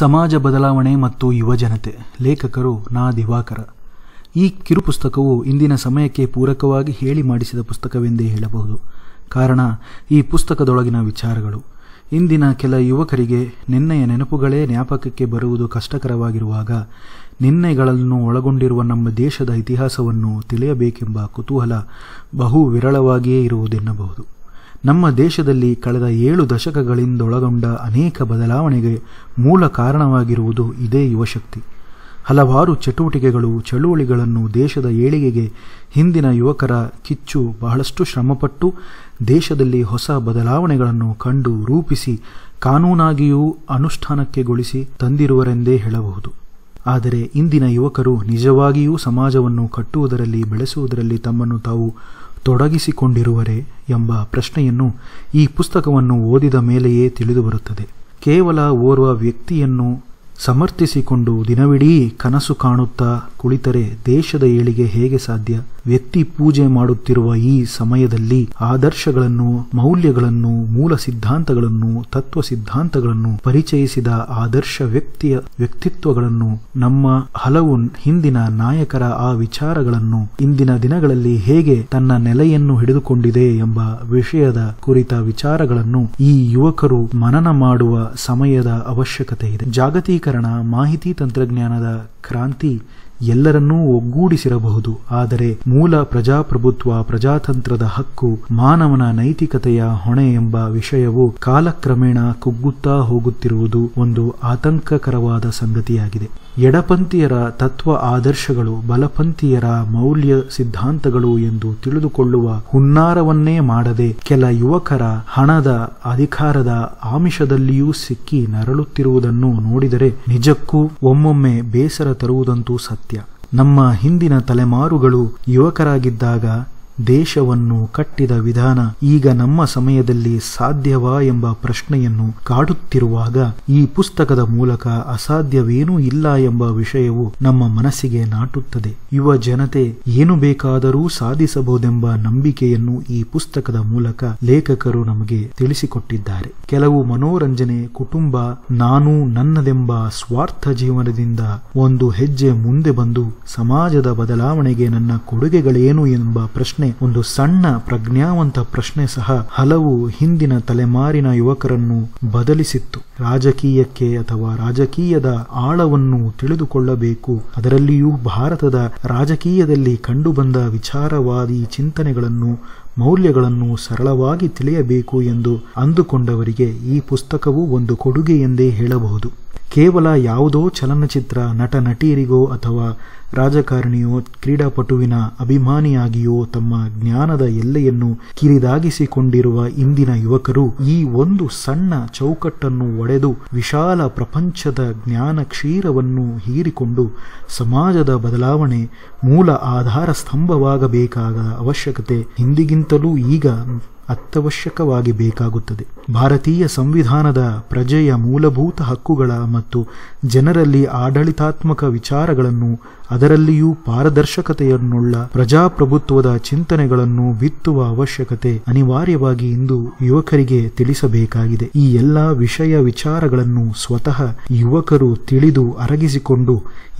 ಸಮಾಜ ಬದಲಾವಣೆ ಮತ್ತು ಯುವಜನತೆ ಲೇಖಕರು ನಾ ದಿವಾಕರ ಈ ಕಿರುಪುಸ್ತಕವು ಇಂದಿನ ಸಮಯಕ್ಕೆ ಪೂರಕವಾಗಿ ಹೇಳಿ ಮಾಡಿಸಿದ ಪುಸ್ತಕವೆಂದೇ ಹೇಳಬಹುದು ಕಾರಣ ಈ ಪುಸ್ತಕದೊಳಗಿನ ವಿಚಾರಗಳು ಇಂದಿನ ಕೆಲ ಯುವಕರಿಗೆ ನಿನ್ನೆಯ ನೆನಪುಗಳೇ ಜ್ಞಾಪಕಕ್ಕೆ ಬರುವುದು ಕಷ್ಟಕರವಾಗಿರುವಾಗ ನಿನ್ನೆಗಳನ್ನು ಒಳಗೊಂಡಿರುವ ನಮ್ಮ ದೇಶದ ಇತಿಹಾಸವನ್ನು ತಿಳಿಯಬೇಕೆಂಬ ಕುತೂಹಲ ಬಹು ವಿರಳವಾಗಿಯೇ ಇರುವುದೆನ್ನಬಹುದು ನಮ್ಮ ದೇಶದಲ್ಲಿ ಕಳೆದ ಏಳು ದಶಕಗಳಿಂದೊಳಗೊಂಡ ಅನೇಕ ಬದಲಾವಣೆಗೆ ಮೂಲ ಕಾರಣವಾಗಿರುವುದು ಇದೇ ಯುವಶಕ್ತಿ ಹಲವಾರು ಚಟುವಟಿಕೆಗಳು ಚಳುವಳಿಗಳನ್ನು ದೇಶದ ಏಳಿಗೆಗೆ ಹಿಂದಿನ ಯುವಕರ ಕಿಚ್ಚು ಬಹಳಷ್ಟು ಶ್ರಮಪಟ್ಟು ದೇಶದಲ್ಲಿ ಹೊಸ ಬದಲಾವಣೆಗಳನ್ನು ಕಂಡು ರೂಪಿಸಿ ಕಾನೂನಾಗಿಯೂ ಅನುಷ್ಠಾನಕ್ಕೆಗೊಳಿಸಿ ತಂದಿರುವರೆಂದೇ ಹೇಳಬಹುದು ಆದರೆ ಇಂದಿನ ಯುವಕರು ನಿಜವಾಗಿಯೂ ಸಮಾಜವನ್ನು ಕಟ್ಟುವುದರಲ್ಲಿ ಬೆಳೆಸುವುದರಲ್ಲಿ ತಮ್ಮನ್ನು ತಾವು ತೊಡಗಿಸಿಕೊಂಡಿರುವರೆ ಎಂಬ ಪ್ರಶ್ನೆಯನ್ನು ಈ ಪುಸ್ತಕವನ್ನು ಓದಿದ ಮೇಲೆಯೇ ತಿಳಿದುಬರುತ್ತದೆ ಕೇವಲ ಓರ್ವ ವ್ಯಕ್ತಿಯನ್ನು ಸಮರ್ಥಿಸಿಕೊಂಡು ದಿನವಿಡೀ ಕನಸು ಕಾಣುತ್ತಾ ಕುಳಿತರೆ ದೇಶದ ಏಳಿಗೆ ಹೇಗೆ ಸಾಧ್ಯ ವ್ಯಕ್ತಿ ಪೂಜೆ ಮಾಡುತ್ತಿರುವ ಈ ಸಮಯದಲ್ಲಿ ಆದರ್ಶಗಳನ್ನು ಮೌಲ್ಯಗಳನ್ನು ಮೂಲ ಸಿದ್ಧಾಂತಗಳನ್ನು ತತ್ವ ಸಿದ್ಧಾಂತಗಳನ್ನು ಪರಿಚಯಿಸಿದ ಆದರ್ಶ ವ್ಯಕ್ತಿಯ ವ್ಯಕ್ತಿತ್ವಗಳನ್ನು ನಮ್ಮ ಹಲವು ಹಿಂದಿನ ನಾಯಕರ ಆ ವಿಚಾರಗಳನ್ನು ಇಂದಿನ ದಿನಗಳಲ್ಲಿ ಹೇಗೆ ತನ್ನ ನೆಲೆಯನ್ನು ಹಿಡಿದುಕೊಂಡಿದೆ ಎಂಬ ವಿಷಯದ ಕುರಿತ ವಿಚಾರಗಳನ್ನು ಈ ಯುವಕರು ಮನನ ಮಾಡುವ ಸಮಯದ ಅವಶ್ಯಕತೆ ಇದೆ ಜಾಗತೀಕರಣ ಮಾಹಿತಿ ತಂತ್ರಜ್ಞಾನದ ಕ್ರಾಂತಿ ಎಲ್ಲರನ್ನೂ ಒಗ್ಗೂಡಿಸಿರಬಹುದು ಆದರೆ ಮೂಲ ಪ್ರಜಾಪ್ರಭುತ್ವ ಪ್ರಜಾತಂತ್ರದ ಹಕ್ಕು ಮಾನವನ ನೈತಿಕತೆಯ ಹೊಣೆ ಎಂಬ ವಿಷಯವು ಕಾಲಕ್ರಮೇಣ ಕುಗ್ಗುತ್ತಾ ಹೋಗುತ್ತಿರುವುದು ಒಂದು ಆತಂಕಕರವಾದ ಸಂಗತಿಯಾಗಿದೆ ಎಡಪಂಥೀಯರ ತತ್ವ ಆದರ್ಶಗಳು ಬಲಪಂಥೀಯರ ಮೌಲ್ಯ ಸಿದ್ಧಾಂತಗಳು ಎಂದು ತಿಳಿದುಕೊಳ್ಳುವ ಹುನ್ನಾರವನ್ನೇ ಮಾಡದೆ ಕೆಲ ಯುವಕರ ಹಣದ ಅಧಿಕಾರದ ಆಮಿಷದಲ್ಲಿಯೂ ಸಿಕ್ಕಿ ನರಳುತ್ತಿರುವುದನ್ನು ನೋಡಿದರೆ ನಿಜಕ್ಕೂ ಒಮ್ಮೊಮ್ಮೆ ಬೇಸರ ತರುವುದಂತೂ ಸತ್ಯ ನಮ್ಮ ಹಿಂದಿನ ತಲೆಮಾರುಗಳು ಯುವಕರಾಗಿದ್ದಾಗ ದೇಶವನ್ನು ಕಟ್ಟಿದ ವಿಧಾನ ಈಗ ನಮ್ಮ ಸಮಯದಲ್ಲಿ ಸಾಧ್ಯವಾ ಎಂಬ ಪ್ರಶ್ನೆಯನ್ನು ಕಾಡುತ್ತಿರುವಾಗ ಈ ಪುಸ್ತಕದ ಮೂಲಕ ಅಸಾಧ್ಯವೇನೂ ಇಲ್ಲ ಎಂಬ ವಿಷಯವು ನಮ್ಮ ಮನಸ್ಸಿಗೆ ನಾಟುತ್ತದೆ ಯುವ ಜನತೆ ಏನು ಬೇಕಾದರೂ ಸಾಧಿಸಬಹುದೆಂಬ ನಂಬಿಕೆಯನ್ನು ಈ ಪುಸ್ತಕದ ಮೂಲಕ ಲೇಖಕರು ನಮಗೆ ತಿಳಿಸಿಕೊಟ್ಟಿದ್ದಾರೆ ಕೆಲವು ಮನೋರಂಜನೆ ಕುಟುಂಬ ನಾನು ನನ್ನದೆಂಬ ಸ್ವಾರ್ಥ ಜೀವನದಿಂದ ಒಂದು ಹೆಜ್ಜೆ ಮುಂದೆ ಬಂದು ಸಮಾಜದ ಬದಲಾವಣೆಗೆ ನನ್ನ ಕೊಡುಗೆಗಳೇನು ಎಂಬ ಪ್ರಶ್ನೆ ಪ್ರಶ್ನೆ ಒಂದು ಸಣ್ಣ ಪ್ರಜ್ಞಾವಂತ ಪ್ರಶ್ನೆ ಸಹ ಹಲವು ಹಿಂದಿನ ತಲೆಮಾರಿನ ಯುವಕರನ್ನು ಬದಲಿಸಿತ್ತು ರಾಜಕೀಯಕ್ಕೆ ಅಥವಾ ರಾಜಕೀಯದ ಆಳವನ್ನು ತಿಳಿದುಕೊಳ್ಳಬೇಕು ಅದರಲ್ಲಿಯೂ ಭಾರತದ ರಾಜಕೀಯದಲ್ಲಿ ಕಂಡುಬಂದ ವಿಚಾರವಾದಿ ಚಿಂತನೆಗಳನ್ನು ಮೌಲ್ಯಗಳನ್ನು ಸರಳವಾಗಿ ತಿಳಿಯಬೇಕು ಎಂದು ಅಂದುಕೊಂಡವರಿಗೆ ಈ ಪುಸ್ತಕವು ಒಂದು ಕೊಡುಗೆ ಎಂದೇ ಹೇಳಬಹುದು ಕೇವಲ ಯಾವುದೋ ಚಲನಚಿತ್ರ ನಟ ನಟಿಯರಿಗೋ ಅಥವಾ ರಾಜಕಾರಣಿಯೋ ಕ್ರೀಡಾಪಟುವಿನ ಅಭಿಮಾನಿಯಾಗಿಯೋ ತಮ್ಮ ಜ್ಞಾನದ ಎಲ್ಲೆಯನ್ನು ಕಿರಿದಾಗಿಸಿಕೊಂಡಿರುವ ಇಂದಿನ ಯುವಕರು ಈ ಒಂದು ಸಣ್ಣ ಚೌಕಟ್ಟನ್ನು ಒಡೆದು ವಿಶಾಲ ಪ್ರಪಂಚದ ಜ್ಞಾನ ಕ್ಷೀರವನ್ನು ಹೀರಿಕೊಂಡು ಸಮಾಜದ ಬದಲಾವಣೆ ಮೂಲ ಆಧಾರ ಸ್ತಂಭವಾಗಬೇಕಾದ ಅವಶ್ಯಕತೆ ಹಿಂದಿಗಿಂತಲೂ ಈಗ ಅತ್ಯವಶ್ಯಕವಾಗಿ ಬೇಕಾಗುತ್ತದೆ ಭಾರತೀಯ ಸಂವಿಧಾನದ ಪ್ರಜೆಯ ಮೂಲಭೂತ ಹಕ್ಕುಗಳ ಮತ್ತು ಜನರಲ್ಲಿ ಆಡಳಿತಾತ್ಮಕ ವಿಚಾರಗಳನ್ನು ಅದರಲ್ಲಿಯೂ ಪಾರದರ್ಶಕತೆಯನ್ನುಳ್ಳ ಪ್ರಜಾಪ್ರಭುತ್ವದ ಚಿಂತನೆಗಳನ್ನು ಬಿತ್ತುವ ಅವಶ್ಯಕತೆ ಅನಿವಾರ್ಯವಾಗಿ ಇಂದು ಯುವಕರಿಗೆ ತಿಳಿಸಬೇಕಾಗಿದೆ ಈ ಎಲ್ಲ ವಿಷಯ ವಿಚಾರಗಳನ್ನು ಸ್ವತಃ ಯುವಕರು ತಿಳಿದು ಅರಗಿಸಿಕೊಂಡು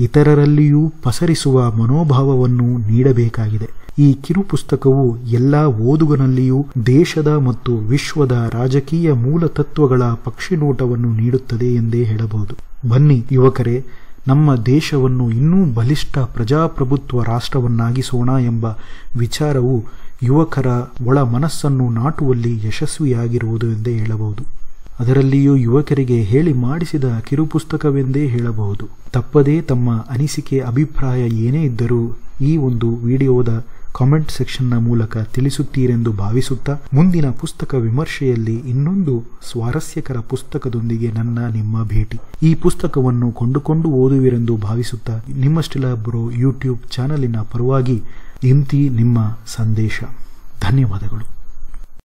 ಇತರರಲ್ಲಿಯೂ ಪಸರಿಸುವ ಮನೋಭಾವವನ್ನು ನೀಡಬೇಕಾಗಿದೆ ಈ ಕಿರು ಪುಸ್ತಕವು ಎಲ್ಲ ಓದುಗನಲ್ಲಿಯೂ ದೇಶ ದೇಶದ ಮತ್ತು ವಿಶ್ವದ ರಾಜಕೀಯ ಮೂಲ ತತ್ವಗಳ ನೋಟವನ್ನು ನೀಡುತ್ತದೆ ಎಂದೇ ಹೇಳಬಹುದು ಬನ್ನಿ ಯುವಕರೇ ನಮ್ಮ ದೇಶವನ್ನು ಇನ್ನೂ ಬಲಿಷ್ಠ ಪ್ರಜಾಪ್ರಭುತ್ವ ರಾಷ್ಟ್ರವನ್ನಾಗಿಸೋಣ ಎಂಬ ವಿಚಾರವು ಯುವಕರ ಒಳ ಮನಸ್ಸನ್ನು ನಾಟುವಲ್ಲಿ ಯಶಸ್ವಿಯಾಗಿರುವುದು ಎಂದೇ ಹೇಳಬಹುದು ಅದರಲ್ಲಿಯೂ ಯುವಕರಿಗೆ ಹೇಳಿ ಮಾಡಿಸಿದ ಕಿರುಪುಸ್ತಕವೆಂದೇ ಹೇಳಬಹುದು ತಪ್ಪದೇ ತಮ್ಮ ಅನಿಸಿಕೆ ಅಭಿಪ್ರಾಯ ಏನೇ ಇದ್ದರೂ ಈ ಒಂದು ವಿಡಿಯೋದ ಕಾಮೆಂಟ್ ಸೆಕ್ಷನ್ನ ಮೂಲಕ ತಿಳಿಸುತ್ತೀರೆಂದು ಭಾವಿಸುತ್ತಾ ಮುಂದಿನ ಪುಸ್ತಕ ವಿಮರ್ಶೆಯಲ್ಲಿ ಇನ್ನೊಂದು ಸ್ವಾರಸ್ಯಕರ ಪುಸ್ತಕದೊಂದಿಗೆ ನನ್ನ ನಿಮ್ಮ ಭೇಟಿ ಈ ಪುಸ್ತಕವನ್ನು ಕೊಂಡುಕೊಂಡು ಓದುವಿರೆಂದು ಭಾವಿಸುತ್ತಾ ನಿಮ್ಮಷ್ಟೆಲ್ಲ ಬ್ರೋ ಯೂಟ್ಯೂಬ್ ಚಾನಲಿನ ಪರವಾಗಿ ಇಂತಿ ನಿಮ್ಮ ಸಂದೇಶ ಧನ್ಯವಾದಗಳು